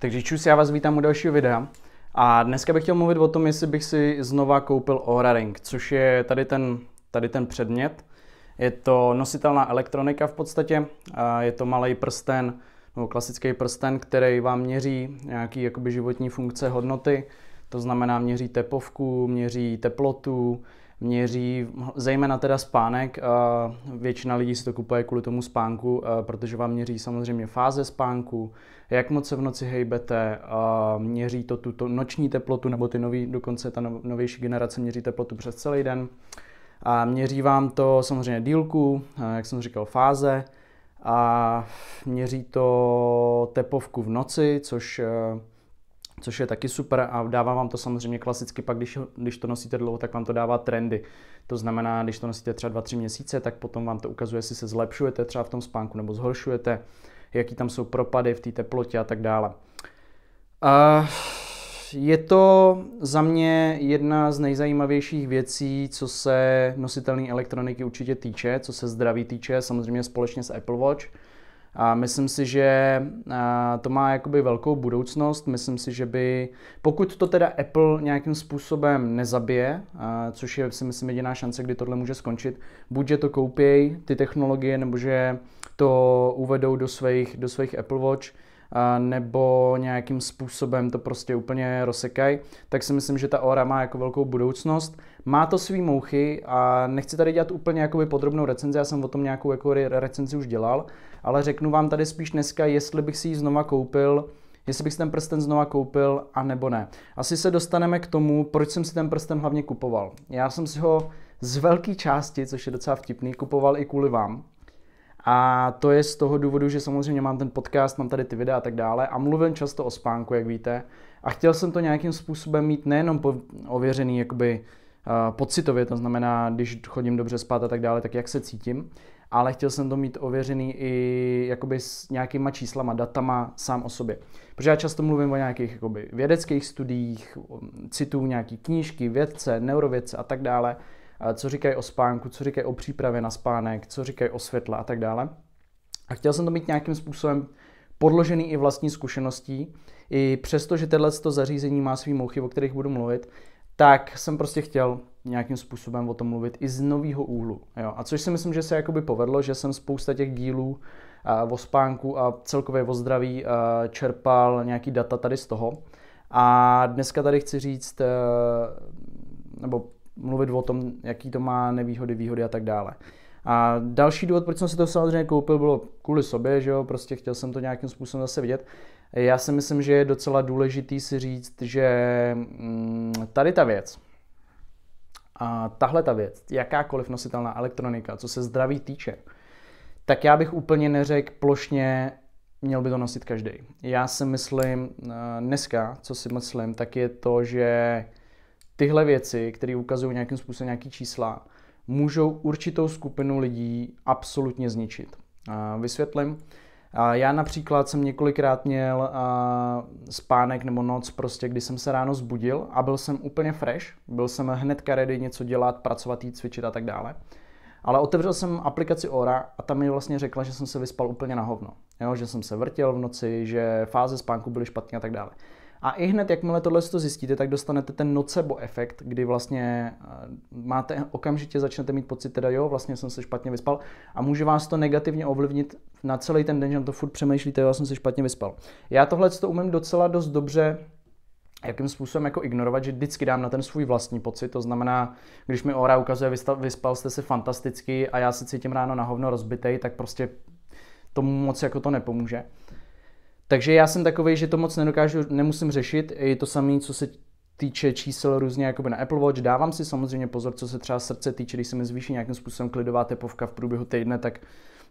Takže čus, já vás vítám u dalšího videa. A dneska bych chtěl mluvit o tom, jestli bych si znova koupil Aura Ring, což je tady ten, tady ten předmět. Je to nositelná elektronika v podstatě, je to malý prsten, nebo klasický prsten, který vám měří nějaký jakoby životní funkce hodnoty, to znamená měří tepovku, měří teplotu, měří zejména teda spánek. Většina lidí si to kupuje kvůli tomu spánku, protože vám měří samozřejmě fáze spánku, jak moc se v noci hejbete, měří to tuto noční teplotu, nebo ty nový, dokonce ta no-, novější generace měří teplotu přes celý den. A měří vám to samozřejmě dílku, jak jsem říkal, fáze, a měří to tepovku v noci, což eh, což je taky super a dává vám to samozřejmě klasicky pak, když, když to nosíte dlouho, tak vám to dává trendy. To znamená, když to nosíte třeba 2-3 měsíce, tak potom vám to ukazuje, jestli se zlepšujete třeba v tom spánku nebo zhoršujete, jaký tam jsou propady v té teplotě a tak dále. A je to za mě jedna z nejzajímavějších věcí, co se nositelné elektroniky určitě týče, co se zdraví týče, samozřejmě společně s Apple Watch. A myslím si, že eh, to má jakoby velkou budoucnost. Myslím si, že by, pokud to teda Apple nějakým způsobem nezabije, eh, což je si myslím jediná šance, kdy tohle může skončit, buď že to koupějí ty technologie, nebo že to uvedou do svých, do svých Apple Watch, eh, nebo nějakým způsobem to prostě úplně rozsekají, tak si myslím, že ta Aura má jako velkou budoucnost má to svý mouchy a nechci tady dělat úplně jakoby podrobnou recenzi, já jsem o tom nějakou jako recenzi už dělal, ale řeknu vám tady spíš dneska, jestli bych si ji znova koupil, jestli bych si ten prsten znova koupil a nebo ne. Asi se dostaneme k tomu, proč jsem si ten prsten hlavně kupoval. Já jsem si ho z velké části, což je docela vtipný, kupoval i kvůli vám. A to je z toho důvodu, že samozřejmě mám ten podcast, mám tady ty videa a tak dále a mluvím často o spánku, jak víte. A chtěl jsem to nějakým způsobem mít nejenom ověřený jakoby Eh, pocitově, to znamená, když chodím dobře spát a tak dále, tak jak se cítím. Ale chtěl jsem to mít ověřený i jakoby s nějakýma číslama, datama sám o sobě. Protože já často mluvím o nějakých jakoby, vědeckých studiích, um, citu nějaký knížky, vědce, neurovědce a tak dále, co říkají o spánku, co říkají o přípravě na spánek, co říkají o světle a tak dále. A chtěl jsem to mít nějakým způsobem podložený i vlastní zkušeností, i přesto, že tohle zařízení má svý mouchy, o kterých budu mluvit, tak jsem prostě chtěl nějakým způsobem o tom mluvit i z nového úhlu. Jo. A což si myslím, že se jakoby povedlo, že jsem spousta těch dílů o spánku a celkově o zdraví čerpal nějaký data tady z toho. A dneska tady chci říct, e, nebo mluvit o tom, jaký to má nevýhody, výhody a tak dále. A další důvod, proč jsem si to samozřejmě koupil, bylo kvůli sobě, že jo, prostě chtěl jsem to nějakým způsobem zase vidět. Já si myslím, že je docela důležitý si říct, že mm, tady ta věc, a tahle ta věc, jakákoliv nositelná elektronika, co se zdraví týče, tak já bych úplně neřekl plošně, měl by to nosit každý. Já si myslím, eh, dneska, co si myslím, tak je to, že tyhle věci, které ukazují nějakým způsobem nějaký čísla, můžou určitou skupinu lidí absolutně zničit. Vysvětlím. Já například jsem několikrát měl spánek nebo noc, prostě, kdy jsem se ráno zbudil a byl jsem úplně fresh, byl jsem hned ready něco dělat, pracovat, jít, cvičit a tak dále. Ale otevřel jsem aplikaci Ora a tam mi vlastně řekla, že jsem se vyspal úplně na hovno. Jo, že jsem se vrtěl v noci, že fáze spánku byly špatné a tak dále. A i hned, jakmile tohle to zjistíte, tak dostanete ten nocebo efekt, kdy vlastně eh, máte okamžitě začnete mít pocit, teda jo, vlastně jsem se špatně vyspal a může vás to negativně ovlivnit na celý ten den, že to furt přemýšlíte, jo, jsem se špatně vyspal. Já tohle to umím docela dost dobře jakým způsobem jako ignorovat, že vždycky dám na ten svůj vlastní pocit, to znamená, když mi Ora ukazuje, vyspal jste se fantasticky a já se cítím ráno na hovno rozbitej, tak prostě tomu moc jako to nepomůže. Takže já jsem takový, že to moc nedokážu, nemusím řešit. Je to samé, co se týče čísel různě jako na Apple Watch. Dávám si samozřejmě pozor, co se třeba srdce týče, když se mi zvýší nějakým způsobem klidová tepovka v průběhu týdne, tak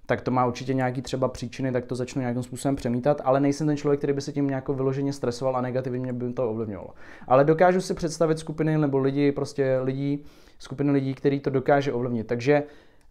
tak to má určitě nějaký třeba příčiny, tak to začnu nějakým způsobem přemítat, ale nejsem ten člověk, který by se tím nějak vyloženě stresoval a negativně mě by to ovlivňovalo. Ale dokážu si představit skupiny nebo lidi, prostě lidí, skupiny lidí, který to dokáže ovlivnit. Takže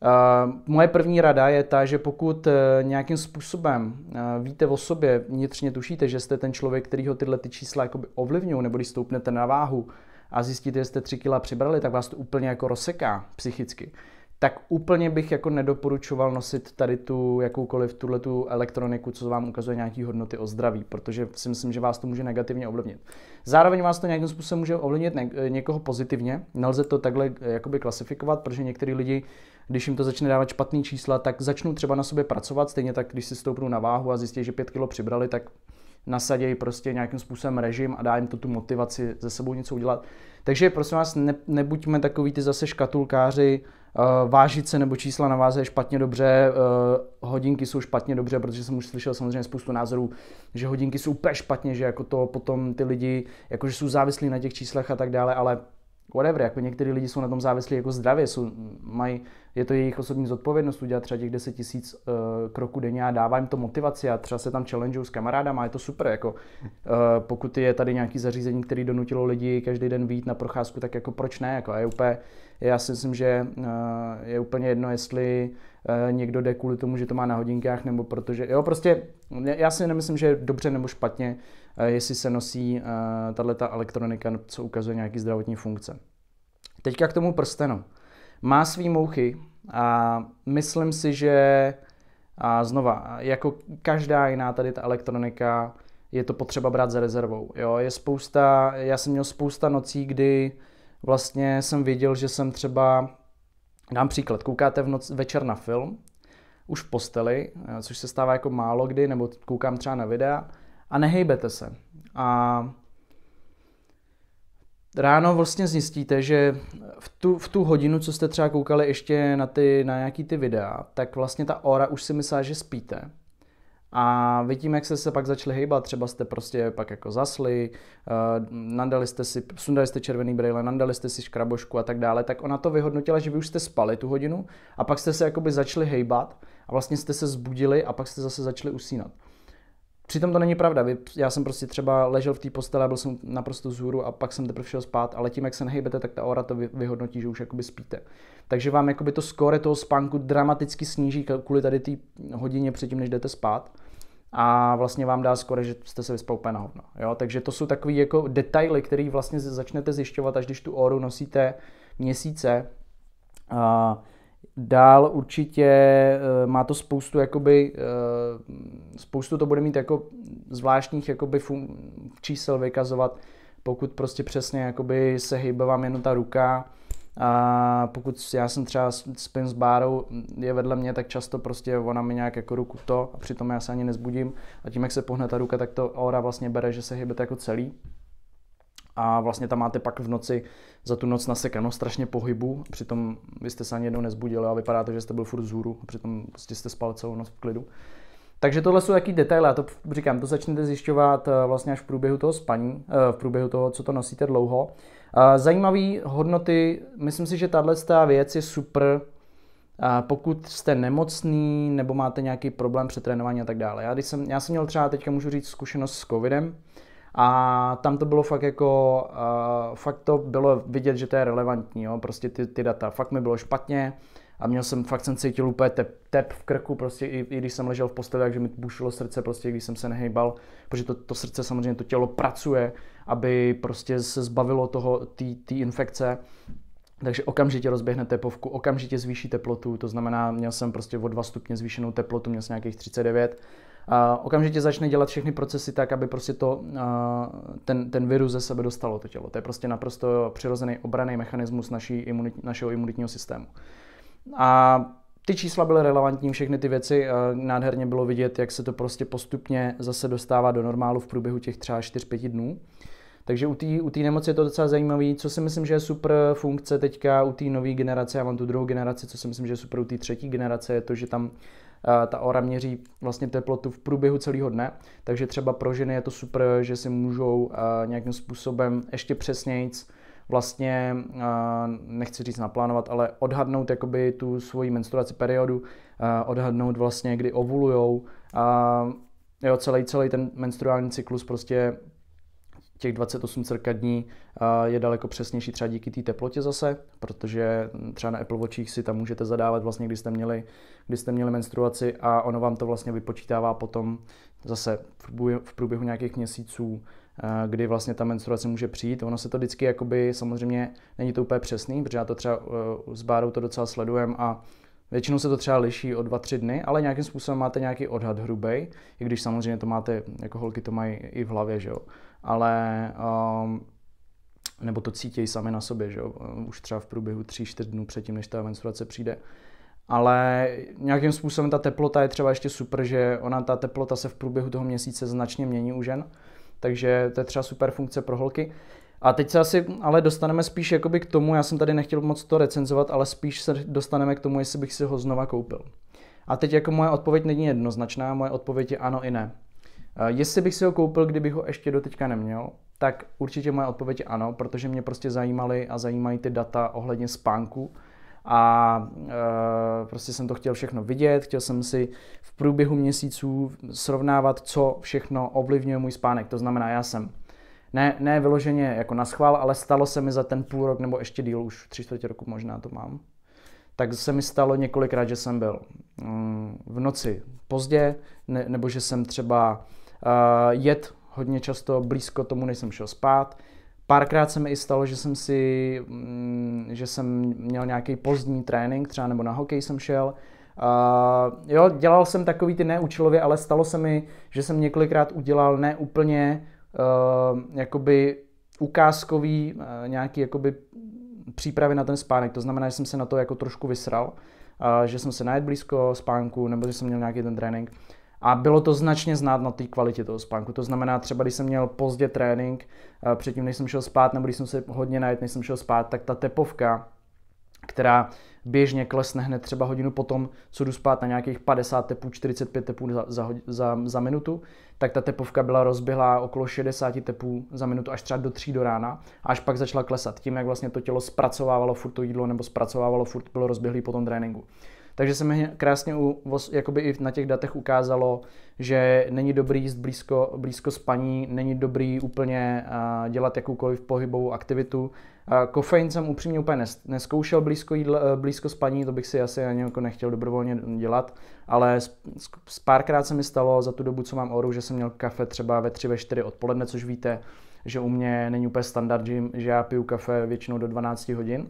Uh, moje první rada je ta, že pokud uh, nějakým způsobem uh, víte o sobě, vnitřně tušíte, že jste ten člověk, který ho tyhle ty čísla ovlivňují, nebo když stoupnete na váhu a zjistíte, že jste 3 kg přibrali, tak vás to úplně jako rozseká psychicky tak úplně bych jako nedoporučoval nosit tady tu jakoukoliv tuhle tu elektroniku, co vám ukazuje nějaký hodnoty o zdraví, protože si myslím, že vás to může negativně ovlivnit. Zároveň vás to nějakým způsobem může ovlivnit někoho pozitivně. Nelze to takhle eh, jakoby klasifikovat, protože některý lidi, když jim to začne dávat špatný čísla, tak začnou třeba na sobě pracovat, stejně tak, když si stoupnou na váhu a zjistí, že 5 kg přibrali, tak nasadějí prostě nějakým způsobem režim a dá jim to tu motivaci ze sebou něco udělat. Takže prosím vás, ne, nebuďme takový ty zase škatulkáři, Eh, vážit se nebo čísla na váze je špatně dobře, eh, hodinky jsou špatně dobře, protože jsem už slyšel samozřejmě spoustu názorů, že hodinky jsou úplně špatně, že jako to potom ty lidi, jakože jsou závislí na těch číslech a tak dále, ale whatever, jako některý lidi jsou na tom závislí jako zdravě, jsou, mají, je to jejich osobní zodpovědnost udělat třeba těch 10 tisíc uh, kroků denně a dává jim to motivaci a třeba se tam challengeují s kamarádama, je to super, jako uh, pokud je tady nějaký zařízení, které donutilo lidi každý den vít na procházku, tak jako proč ne, jako a je úplně, já si myslím, že uh, je úplně jedno, jestli Eh, někdo jde kvůli tomu, že to má na hodinkách, nebo protože, jo, prostě já si nemyslím, že je dobře nebo špatně, eh, jestli se nosí eh, ta elektronika, co ukazuje nějaký zdravotní funkce. Teďka k tomu prstenu. Má svý mouchy a myslím si, že a znova, jako každá jiná tady ta elektronika, je to potřeba brát za rezervou. Jo, je spousta, já jsem měl spousta nocí, kdy vlastně jsem věděl, že jsem třeba Dám příklad, koukáte v noc, večer na film, už v posteli, eh, což se stává jako málo kdy, nebo koukám třeba na videa, a nehejbete se. A ráno vlastně zjistíte, že v tu, v tu hodinu, co jste třeba koukali ještě na, ty, na nějaký ty videa, tak vlastně ta ora už si myslela, že spíte. A vidím, jak jste se pak začali hejbat, třeba jste prostě pak jako zasli, eh, nandali jste si, sundali jste červený brýle, nandali jste si škrabošku a tak dále, tak ona to vyhodnotila, že vy už jste spali tu hodinu a pak jste se jakoby začali hejbat a vlastně jste se zbudili a pak jste zase začali usínat. Přitom to není pravda. Já jsem prostě třeba ležel v té posteli, byl jsem naprosto zůru a pak jsem teprve šel spát, ale tím, jak se nehybete, tak ta aura to vyhodnotí, že už jakoby spíte. Takže vám jakoby to skóre toho spánku dramaticky sníží kvůli tady té hodině předtím, než jdete spát. A vlastně vám dá skoro, že jste se vyspal úplně na hovno. Jo? Takže to jsou takové jako detaily, které vlastně začnete zjišťovat, až když tu oru nosíte měsíce. Uh, Dál určitě eh, má to spoustu, jakoby, eh, spoustu to bude mít jako zvláštních jakoby fun- čísel vykazovat, pokud prostě přesně jakoby se hýbe vám jenom ta ruka, a pokud já jsem třeba spin s Bárou, hm, je vedle mě, tak často prostě ona mi nějak jako ruku to a přitom já se ani nezbudím a tím, jak se pohne ta ruka, tak to aura vlastně bere, že se hýbete jako celý a vlastně tam máte pak v noci za tu noc nasekano strašně pohybu, přitom vy jste se ani jednou nezbudili a vypadá to, že jste byl furt vzhůru, a přitom prostě jste spal celou noc v klidu. Takže tohle jsou taky detaily, a to říkám, to začnete zjišťovat eh, vlastně až v průběhu toho spaní, eh, v průběhu toho, co to nosíte dlouho. Eh, Zajímavé hodnoty, myslím si, že tahle věc je super, pokud jste nemocný nebo máte nějaký problém přetrénování a tak dále. Já, když jsem, já jsem měl třeba, teďka můžu říct, zkušenost s covidem, a tam to bylo fakt jako, uh, fakt to bylo vidět, že to je relevantní, jo, prostě ty, ty data. Fakt mi bylo špatně a měl jsem, fakt jsem cítil úplně tep, tep v krku, prostě i, i když jsem ležel v posteli, takže mi bušilo srdce, prostě když jsem se nehejbal, protože to, to srdce samozřejmě, to tělo pracuje, aby prostě se zbavilo toho, té infekce. Takže okamžitě rozběhne tepovku, okamžitě zvýší teplotu, to znamená, měl jsem prostě o 2 stupně zvýšenou teplotu, měl jsem nějakých 39 a okamžitě začne dělat všechny procesy tak, aby prostě to, ten, ten virus ze sebe dostalo to tělo. To je prostě naprosto přirozený obraný mechanismus naší imunit, našeho imunitního systému. A ty čísla byly relevantní, všechny ty věci, nádherně bylo vidět, jak se to prostě postupně zase dostává do normálu v průběhu těch třeba 4-5 dnů. Takže u té u nemoci je to docela zajímavé. Co si myslím, že je super funkce teďka u té nové generace, já mám tu druhou generaci, co si myslím, že je super u té třetí generace, je to, že tam Eh, ta ora měří vlastně teplotu v průběhu celého dne, takže třeba pro ženy je to super, že si můžou eh, nějakým způsobem ještě přesnějíc vlastně, eh, nechci říct naplánovat, ale odhadnout jakoby tu svoji menstruaci periodu, odhadnout vlastně, kdy ovulujou a jo, celý, celý ten menstruální cyklus prostě těch 28 dní je daleko přesnější třeba díky té teplotě zase, protože hm, třeba na Apple Watchích si tam můžete zadávat vlastně, když jste měli, kdy jste měli menstruaci a ono vám to vlastně vypočítává potom zase v průběhu, v průběhu nějakých měsíců, kdy vlastně ta menstruace může přijít. Ono se to vždycky jakoby, samozřejmě není to úplně přesný, protože já to třeba e, s Bárou to docela sledujem a Většinou se to třeba liší o 2-3 dny, ale nějakým způsobem máte nějaký odhad hrubý, i když samozřejmě to máte, jako holky to mají i v hlavě, že jo ale um, nebo to cítí sami na sobě, že jo? Ehm, už třeba v průběhu 3-4 dnů předtím, než ta menstruace přijde. Ale nějakým způsobem ta teplota je třeba ještě super, že ona, ta teplota se v průběhu toho měsíce značně mění u žen, takže to je třeba super funkce pro holky. A teď se asi ale dostaneme spíš jakoby k tomu, já jsem tady nechtěl moc to recenzovat, ale spíš se dostaneme k tomu, jestli bych si ho znova koupil. A teď jako moje odpověď není jednoznačná, moje odpověď je ano i ne. Eh, jestli bych si ho koupil, kdybych ho ještě doteďka neměl, tak určitě moje odpověď je ano, protože mě prostě zajímaly a zajímají ty data ohledně spánku a e, prostě jsem to chtěl všechno vidět, chtěl jsem si v průběhu měsíců srovnávat, co všechno ovlivňuje můj spánek. To znamená, já jsem ne, ne vyloženě jako na schvál, ale stalo se mi za ten půl rok nebo ještě díl, už tři čtvrtě roku možná to mám, tak se mi stalo několikrát, že jsem byl mm, v noci pozdě, ne, nebo že jsem třeba Eh, jet hodně často blízko tomu, než jsem šel spát. Párkrát se mi i stalo, že jsem si, mm, že jsem měl nějaký pozdní trénink, třeba nebo na hokej jsem šel. Uh, jo, dělal jsem takový ty neúčelově, ale stalo se mi, že jsem několikrát udělal neúplně uh, eh, jakoby ukázkový uh, nějaký jakoby přípravy na ten spánek. To znamená, že jsem se na to jako trošku vysral, uh, že jsem se najed blízko spánku, nebo že jsem měl nějaký ten trénink. A bylo to značně znát na té kvalitě toho spánku. To znamená, třeba když jsem měl pozdě trénink, eh, předtím než jsem šel spát, nebo když jsem se hodně najet, než jsem šel spát, tak ta tepovka, která běžně klesne hned třeba hodinu potom, co jdu spát na nějakých 50 tepů, 45 tepů za, za, za, za minutu, tak ta tepovka byla rozběhlá okolo 60 tepů za minutu až třeba do 3 do rána až pak začala klesat tím, jak vlastně to tělo zpracovávalo furt to jídlo nebo zpracovávalo furt bylo rozběhlý po tom tréninku. Takže se mi krásně u, jakoby i na těch datech ukázalo, že není dobrý jíst blízko, blízko spaní, není dobrý úplně dělat jakoukoliv pohybovou aktivitu. kofein jsem upřímně úplně neskoušel blízko, jídle, blízko spaní, to bych si asi ani jako nechtěl dobrovolně dělat, ale párkrát se mi stalo za tu dobu, co mám oru, že jsem měl kafe třeba ve 3, ve 4 odpoledne, což víte, že u mě není úplně standard, že já piju kafe většinou do 12 hodin.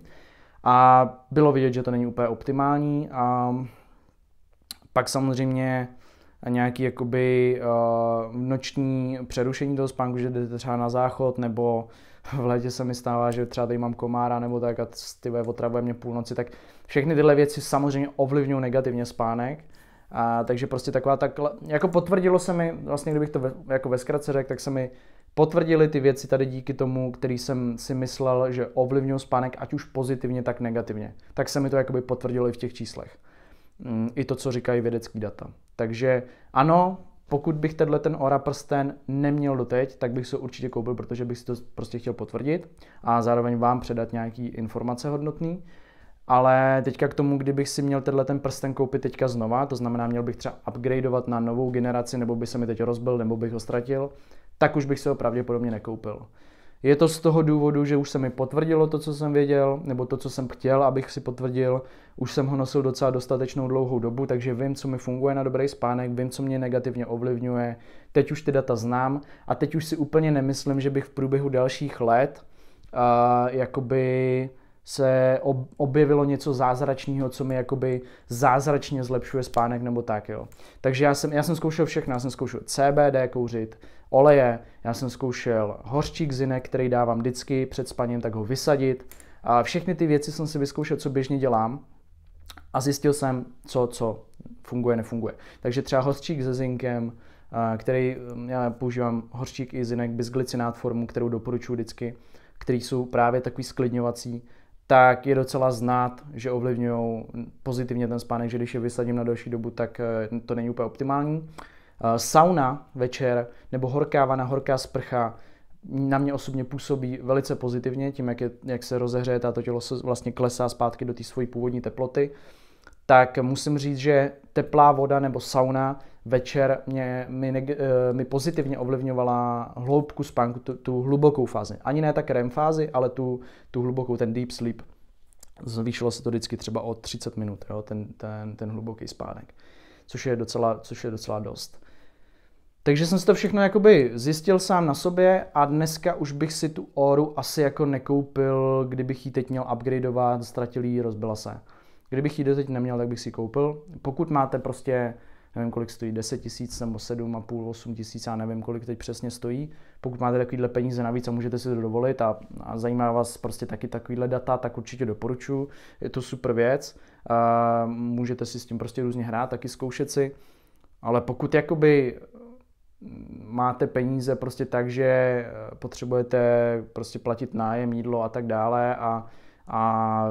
A bylo vidět, že to není úplně optimální a pak samozřejmě nějaký jakoby uh, noční přerušení toho spánku, že jdete třeba na záchod, nebo v létě se mi stává, že třeba tady mám komára, nebo tak a ty otravuje mě půlnoci, tak všechny tyhle věci samozřejmě ovlivňují negativně spánek. A, takže prostě taková takhle, jako potvrdilo se mi, vlastně kdybych to ve, jako ve zkratce řekl, tak se mi potvrdili ty věci tady díky tomu, který jsem si myslel, že ovlivňují spánek, ať už pozitivně, tak negativně. Tak se mi to jakoby potvrdilo i v těch číslech. Mm, I to, co říkají vědecký data. Takže ano, pokud bych tenhle ten Ora prsten neměl doteď, tak bych se určitě koupil, protože bych si to prostě chtěl potvrdit a zároveň vám předat nějaký informace hodnotný. Ale teďka k tomu, kdybych si měl tenhle ten prsten koupit teďka znova, to znamená, měl bych třeba upgradeovat na novou generaci, nebo by se mi teď rozbil, nebo bych ho ztratil, tak už bych se ho pravděpodobně nekoupil. Je to z toho důvodu, že už se mi potvrdilo to, co jsem věděl, nebo to, co jsem chtěl, abych si potvrdil. Už jsem ho nosil docela dostatečnou dlouhou dobu, takže vím, co mi funguje na dobrý spánek, vím, co mě negativně ovlivňuje. Teď už ty data znám a teď už si úplně nemyslím, že bych v průběhu dalších let uh, jakoby se objevilo něco zázračného, co mi jakoby zázračně zlepšuje spánek nebo tak, jo. Takže já jsem, já jsem zkoušel všechno, já jsem zkoušel CBD kouřit, oleje, já jsem zkoušel hořčík zine, který dávám vždycky před spaním, tak ho vysadit. A všechny ty věci jsem si vyzkoušel, co běžně dělám a zjistil jsem, co, co funguje, nefunguje. Takže třeba hořčík se zinkem, který hm, já používám hořčík i zinek, bisglicinát formu, kterou doporučuji vždycky, který jsou právě takový sklidňovací, tak je docela znát, že ovlivňují pozitivně ten spánek, že když je vysadím na další dobu, tak eh, to není úplně optimální. Eh, sauna večer nebo horká vana, horká sprcha na mě osobně působí velice pozitivně, tím, jak, je, jak se rozehřeje, to tělo se vlastně klesá zpátky do té své původní teploty. Tak musím říct, že teplá voda nebo sauna večer mě, mi, eh, mi pozitivně ovlivňovala hloubku spánku, tu, tu hlubokou fázi. Ani ne tak REM fázi, ale tu, tu hlubokou, ten deep sleep. Zvýšilo se to vždycky třeba o 30 minut, jo, ten, ten, ten hluboký spánek, což je docela, což je docela dost. Takže jsem si to všechno jakoby zjistil sám na sobě a dneska už bych si tu oru asi jako nekoupil, kdybych ji teď měl upgradeovat, ztratil ji, rozbila se. Kdybych ji doteď neměl, tak bych si koupil. Pokud máte prostě nevím kolik stojí, 10 tisíc nebo 7,5, 8 tisíc, já nevím kolik teď přesně stojí. Pokud máte takovýhle peníze navíc a můžete si to dovolit a, a zajímá vás prostě taky takovýhle data, tak určitě doporučuji, je to super věc, a můžete si s tím prostě různě hrát, taky zkoušet si, ale pokud jakoby máte peníze prostě tak, že potřebujete prostě platit nájem, jídlo a tak dále a, a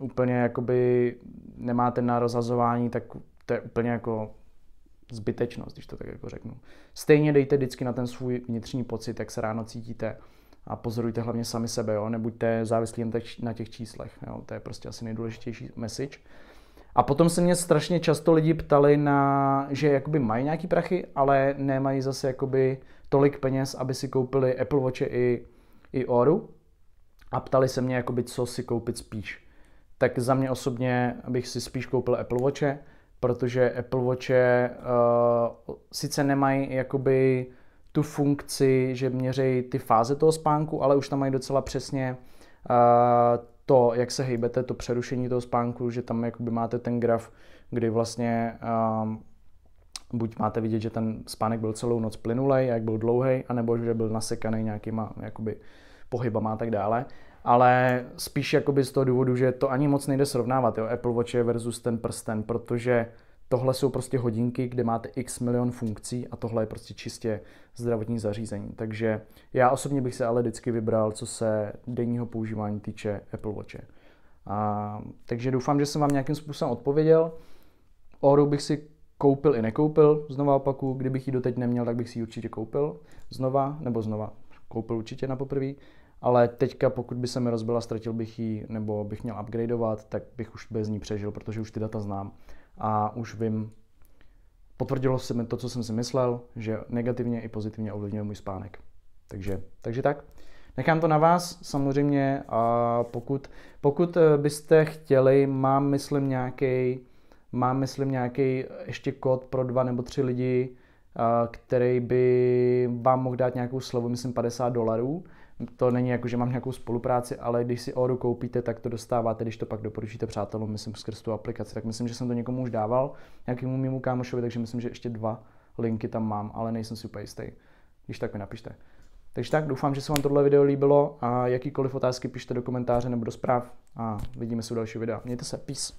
úplně jakoby nemáte na rozhazování, tak to je úplně jako zbytečnost, když to tak jako řeknu. Stejně dejte vždycky na ten svůj vnitřní pocit, jak se ráno cítíte a pozorujte hlavně sami sebe, jo? nebuďte závislí jen na těch číslech, jo? to je prostě asi nejdůležitější message. A potom se mě strašně často lidi ptali na, že jakoby mají nějaký prachy, ale nemají zase jakoby tolik peněz, aby si koupili Apple Watch i, i Oru. A ptali se mě jakoby, co si koupit spíš. Tak za mě osobně bych si spíš koupil Apple Watche, protože Apple je uh, sice nemají jakoby tu funkci, že měří ty fáze toho spánku, ale už tam mají docela přesně uh, to, jak se hejbete, to přerušení toho spánku, že tam jakoby máte ten graf, kdy vlastně uh, buď máte vidět, že ten spánek byl celou noc plynulej, jak byl dlouhý, anebo že byl nasekaný nějakýma jakoby, pohybama a tak dále ale spíš jakoby z toho důvodu, že to ani moc nejde srovnávat, jo, Apple Watch versus ten prsten, protože tohle jsou prostě hodinky, kde máte x milion funkcí a tohle je prostě čistě zdravotní zařízení. Takže já osobně bych se ale vždycky vybral, co se denního používání týče Apple Watche. A, takže doufám, že jsem vám nějakým způsobem odpověděl. Oru bych si koupil i nekoupil, znova opaku, kdybych ji doteď neměl, tak bych si ji určitě koupil znova, nebo znova, koupil určitě na poprvé ale teďka, pokud by se mi rozbila, ztratil bych ji, nebo bych měl upgradeovat, tak bych už bez ní přežil, protože už ty data znám a už vím, potvrdilo se mi to, co jsem si myslel, že negativně i pozitivně ovlivňuje můj spánek. Takže, takže tak. Nechám to na vás, samozřejmě, a pokud, pokud eh, byste chtěli, mám myslím nějaký mám myslím nějaký ještě kód pro dva nebo tři lidi, eh, který by vám mohl dát nějakou slovu, myslím 50 dolarů, to není jako, že mám nějakou spolupráci, ale když si Oru koupíte, tak to dostáváte, když to pak doporučíte přátelům, myslím, skrz tu aplikaci. Tak myslím, že jsem to někomu už dával, nějakému mimo kámošovi, takže myslím, že ještě dva linky tam mám, ale nejsem si úplně jistý. Když tak mi napište. Takže tak, doufám, že se vám tohle video líbilo a jakýkoliv otázky pište do komentáře nebo do zpráv a vidíme se u dalšího videa. Mějte se, peace.